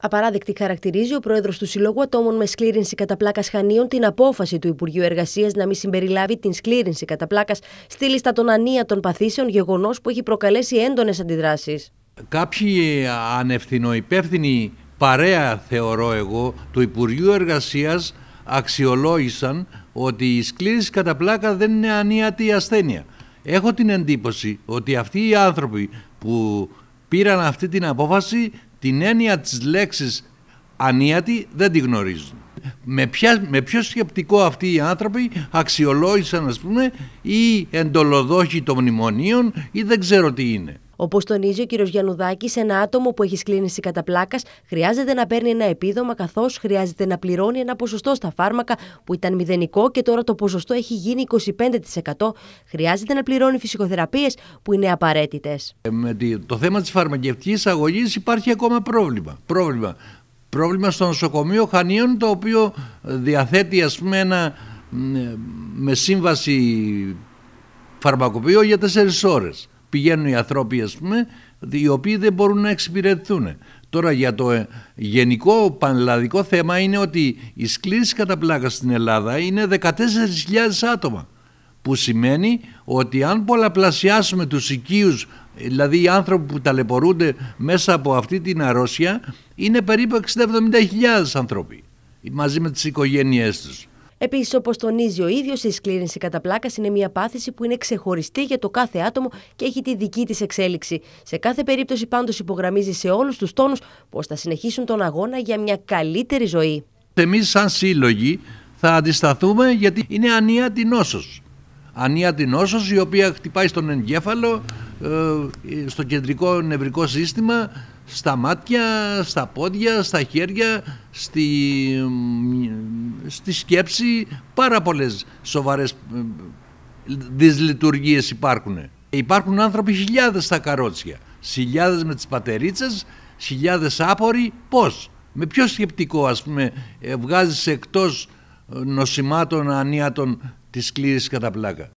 Απαράδεκτη χαρακτηρίζει ο πρόεδρος του Συλλόγου Ατόμων με Σκλήρινση Κατά Πλάκας Χανίων την απόφαση του Υπουργείου Εργασίας να μην συμπεριλάβει την σκλήρινση κατά πλάκας στη λίστα των ανίατων παθήσεων, γεγονός που έχει προκαλέσει έντονες αντιδράσεις. Κάποιοι ε, ανευθυνοϊπεύθυνοι παρέα, θεωρώ εγώ, του Υπουργείου Εργασίας αξιολόγησαν ότι η σκλήρινση κατά πλάκα δεν είναι ανίατη ασθένεια. Έχω την εντύπωση ότι αυτοί οι άνθρωποι που πήραν αυτή την απόφαση την έννοια της λέξης ανίατη δεν τη γνωρίζουν. Με, με ποιο σκεπτικό αυτοί οι άνθρωποι αξιολόγησαν ας πούμε ή εντολοδόχοι των μνημονίων ή δεν ξέρω τι είναι. Όπως τονίζει ο κ. Γιαννουδάκης, ένα άτομο που έχει σκλήνηση κατά πλάκας χρειάζεται να παίρνει ένα επίδομα, καθώς χρειάζεται να πληρώνει ένα ποσοστό στα φάρμακα που ήταν μηδενικό και τώρα το ποσοστό έχει γίνει 25%. Χρειάζεται να πληρώνει φυσικοθεραπείες που είναι απαραίτητες. Ε, με το θέμα της φαρμακευτικής αγωγής υπάρχει ακόμα πρόβλημα. πρόβλημα. Πρόβλημα στο νοσοκομείο Χανίων, το οποίο ε, διαθέτει ας πούμε, ένα, ε, με σύμβαση φαρμακοποιό για 4 ώρες πηγαίνουν οι ανθρώποι ας πούμε, οι οποίοι δεν μπορούν να εξυπηρετηθούν. Τώρα για το ε, γενικό πανελλαδικό θέμα είναι ότι η σκλήση κατά πλάκα στην Ελλάδα είναι 14.000 άτομα που σημαίνει ότι αν πολλαπλασιάσουμε τους οικείους, δηλαδή οι άνθρωποι που ταλαιπωρούνται μέσα από αυτή την αρρώστια, είναι περίπου άνθρωποι μαζί με τις οικογένειές τους. Επίσης, όπως τονίζει ο ίδιος, η σκλήρινση κατά πλάκας είναι μια πάθηση που είναι ξεχωριστή για το κάθε άτομο και έχει τη δική της εξέλιξη. Σε κάθε περίπτωση, πάντως, υπογραμμίζει σε όλους τους τόνους πως θα συνεχίσουν τον αγώνα για μια καλύτερη ζωή. Εμείς, σαν σύλλογοι, θα αντισταθούμε γιατί είναι ανίατη νόσος. Ανία η οποία χτυπάει στον εγκέφαλο, ε, στο κεντρικό νευρικό σύστημα, στα μάτια, στα πόδια, στα χέρια, στη στη σκέψη πάρα πολλές σοβαρές δυσλειτουργίες υπάρχουν. Υπάρχουν άνθρωποι χιλιάδες στα καρότσια, χιλιάδες με τις πατερίτσες, χιλιάδες άποροι, πώς. Με ποιο σκεπτικό ας πούμε ε, βγάζεις εκτός ε, νοσημάτων ανίατων της κλήρης κατά πλάκα.